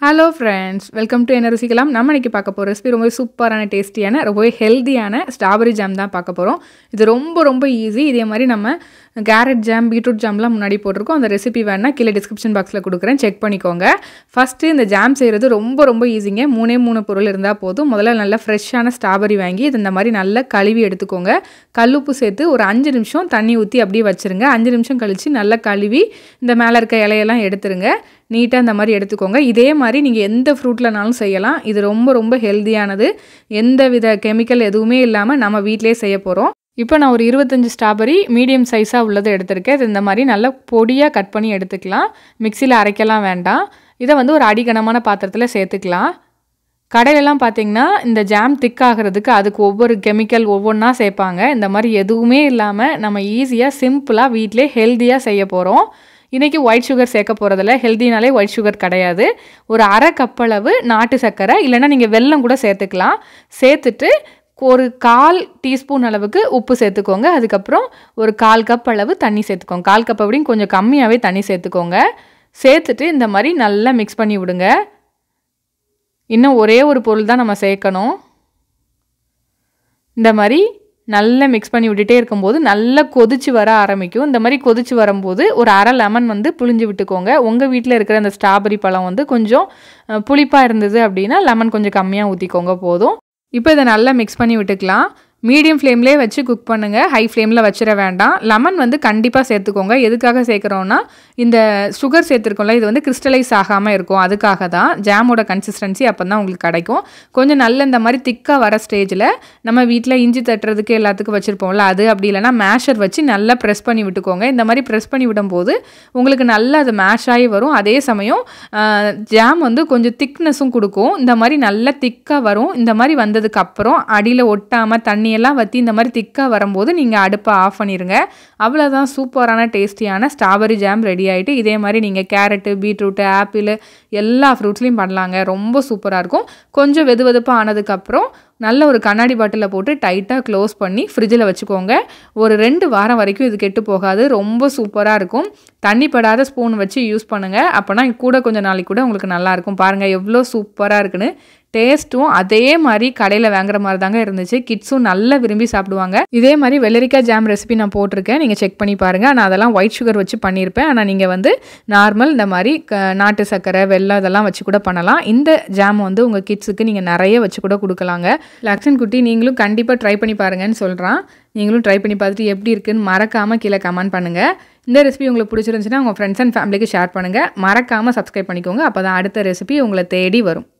hello friends welcome to என்ன ருசிக்கலாம் நம்ம இன்றைக்கி பார்க்க போகிற ரெசிபி ரொம்ப சூப்பரான டேஸ்டியான ரொம்பவே ஹெல்த்தியான ஸ்ட்ராபெரி ஜாம் தான் பார்க்க போகிறோம் இது ரொம்ப ரொம்ப ஈஸி இதே மாதிரி நம்ம கேரட் ஜாம் பீட்ரூட் ஜாம்லாம் முன்னாடி போட்டிருக்கோம் அந்த ரெசிபி வேணால் கீழே டிஸ்கிரிப்ஷன் பாக்ஸில் கொடுக்குறேன் செக் பண்ணிக்கோங்க ஃபஸ்ட்டு இந்த ஜாம் செய்கிறது ரொம்ப ரொம்ப ஈஸிங்க மூணே மூணு பொருள் இருந்தால் போதும் முதல்ல நல்லா ஃப்ரெஷ்ஷான ஸ்ட்ராபெரி வாங்கி இது இந்த மாதிரி நல்லா கழுவி எடுத்துக்கோங்க கல்லுப்பு சேர்த்து ஒரு அஞ்சு நிமிஷம் தண்ணி ஊற்றி அப்படியே வச்சுருங்க அஞ்சு நிமிஷம் கழித்து நல்லா கழுவி இந்த மேலே இருக்க இலையெல்லாம் எடுத்துருங்க நீட்டாக இந்த மாதிரி எடுத்துக்கோங்க இதே மாதிரி நீங்கள் எந்த ஃப்ரூட்லனாலும் செய்யலாம் இது ரொம்ப ரொம்ப ஹெல்த்தியானது எந்த வித கெமிக்கல் எதுவுமே இல்லாமல் நம்ம வீட்டிலே செய்ய போகிறோம் இப்போ நான் ஒரு இருபத்தஞ்சி ஸ்ட்ராபெரி மீடியம் சைஸாக உள்ளதை எடுத்திருக்கேன் இது இந்த மாதிரி நல்லா பொடியாக கட் பண்ணி எடுத்துக்கலாம் மிக்சியில் அரைக்கலாம் வேண்டாம் இதை வந்து ஒரு அடிகனமான பாத்திரத்தில் சேர்த்துக்கலாம் கடையிலலாம் பார்த்திங்கன்னா இந்த ஜாம் திக்காகிறதுக்கு அதுக்கு ஒவ்வொரு கெமிக்கல் ஒவ்வொன்றா சேர்ப்பாங்க இந்த மாதிரி எதுவுமே இல்லாமல் நம்ம ஈஸியாக சிம்பிளாக வீட்டிலே ஹெல்த்தியாக செய்ய போகிறோம் இன்றைக்கி ஒயிட் சுகர் சேர்க்க போகிறதில்ல ஹெல்தினாலே ஒயிட் சுகர் கிடையாது ஒரு அரை கப்பளவு நாட்டு சர்க்கரை இல்லைனா நீங்கள் வெல்லம் கூட சேர்த்துக்கலாம் சேர்த்துட்டு ஒரு கால் டீஸ்பூன் அளவுக்கு உப்பு சேர்த்துக்கோங்க அதுக்கப்புறம் ஒரு கால் கப் அளவு தண்ணி சேர்த்துக்கோங்க கால் கப் அப்படின்னு கொஞ்சம் கம்மியாகவே தண்ணி சேர்த்துக்கோங்க சேர்த்துட்டு இந்த மாதிரி நல்லா மிக்ஸ் பண்ணி விடுங்க இன்னும் ஒரே ஒரு பொருள் தான் நம்ம சேர்க்கணும் இந்த மாதிரி நல்லா மிக்ஸ் பண்ணி விட்டுட்டே இருக்கும்போது நல்லா கொதிச்சு வர ஆரம்பிக்கும் இந்த மாதிரி கொதிச்சு வரும்போது ஒரு அரை லெமன் வந்து புளிஞ்சு விட்டுக்கோங்க உங்கள் வீட்டில் இருக்கிற அந்த ஸ்ட்ராபெரி பழம் வந்து கொஞ்சம் புளிப்பாக இருந்தது அப்படின்னா லெமன் கொஞ்சம் கம்மியாக ஊற்றிக்கோங்க போதும் இப்போ இதை நல்லா மிக்ஸ் பண்ணி விட்டுக்கலாம் மீடியம் ஃப்ளேம்லேயே வச்சு குக் பண்ணுங்கள் ஹை ஃப்ளேமில் வச்சிட வேண்டாம் லெமன் வந்து கண்டிப்பாக சேர்த்துக்கோங்க எதுக்காக சேர்க்குறோன்னா இந்த சுகர் சேர்த்துருக்கோம்ல இது வந்து கிறிஸ்டலைஸ் ஆகாமல் இருக்கும் அதுக்காக தான் ஜாமோட கன்சிஸ்டன்சி அப்போ தான் உங்களுக்கு கிடைக்கும் கொஞ்சம் நல்ல இந்த மாதிரி திக்காக வர ஸ்டேஜில் நம்ம வீட்டில் இஞ்சி தட்டுறதுக்கு எல்லாத்துக்கும் வச்சுருப்போம்ல அது அப்படி இல்லைனா மேஷர் வச்சு நல்லா ப்ரெஸ் பண்ணி விட்டுக்கோங்க இந்த மாதிரி ப்ரெஸ் பண்ணி விடும்போது உங்களுக்கு நல்லா அது மேஷ் ஆகி வரும் அதே சமயம் ஜாம் வந்து கொஞ்சம் திக்னஸும் கொடுக்கும் இந்த மாதிரி நல்லா திக்காக வரும் இந்த மாதிரி வந்ததுக்கப்புறம் அடியில் ஒட்டாமல் தண்ணி எண்ணெயெல்லாம் வற்றி இந்த மாதிரி திக்காக வரும்போது நீங்கள் அடுப்பை ஆஃப் பண்ணிடுங்க அவ்வளோதான் சூப்பரான டேஸ்டியான ஸ்ட்ராபெரி ஜாம் ரெடி ஆகிட்டு இதே மாதிரி நீங்கள் கேரட்டு பீட்ரூட்டு ஆப்பிள் எல்லா ஃப்ரூட்ஸ்லையும் பண்ணலாங்க ரொம்ப சூப்பராக இருக்கும் கொஞ்சம் வெது வெதுப்பாக ஆனதுக்கப்புறம் நல்ல ஒரு கண்ணாடி பாட்டிலில் போட்டு டைட்டாக க்ளோஸ் பண்ணி ஃப்ரிட்ஜில் வச்சுக்கோங்க ஒரு ரெண்டு வாரம் வரைக்கும் இது கெட்டு போகாது ரொம்ப சூப்பராக இருக்கும் தண்ணி படாத ஸ்பூன் வச்சு யூஸ் பண்ணுங்கள் அப்போனா கூட கொஞ்சம் நாளைக்கு கூட உங்களுக்கு நல்லாயிருக்கும் பாருங்கள் எவ்வளோ சூப்பராக இருக்குன்னு டேஸ்ட்டும் அதே மாதிரி கடையில் வாங்குற மாதிரி தாங்க இருந்துச்சு கிட்ஸும் நல்லா விரும்பி சாப்பிடுவாங்க இதே மாதிரி வெள்ளரிக்காய் ஜாம் ரெசிபி நான் போட்டிருக்கேன் நீங்கள் செக் பண்ணி பாருங்கள் நான் அதெல்லாம் ஒயிட் சுகர் வச்சு பண்ணியிருப்பேன் ஆனால் நீங்கள் வந்து நார்மல் இந்த மாதிரி நாட்டு சர்க்கரை வெள்ளம் இதெல்லாம் வச்சு கூட பண்ணலாம் இந்த ஜாம் வந்து உங்கள் கிட்ஸுக்கு நீங்கள் நிறைய வச்சு கூட கொடுக்கலாங்க லக்ஷன் குட்டி நீங்களும் கண்டிப்பாக ட்ரை பண்ணி பாருங்கன்னு சொல்கிறான் நீங்களும் ட்ரை பண்ணி பார்த்துட்டு எப்படி இருக்குன்னு மறக்காமல் கீழே கமெண்ட் பண்ணுங்கள் இந்த ரெசிபி உங்களுக்கு பிடிச்சிருந்துச்சுன்னா உங்கள் ஃப்ரெண்ட்ஸ் அண்ட் ஃபேமிலிக்கு ஷேர் பண்ணுங்கள் மறக்காமல் சப்ஸ்கிரைப் பண்ணிக்கோங்க அப்போ தான் அடுத்த ரெசிபி உங்களை தேடி வரும்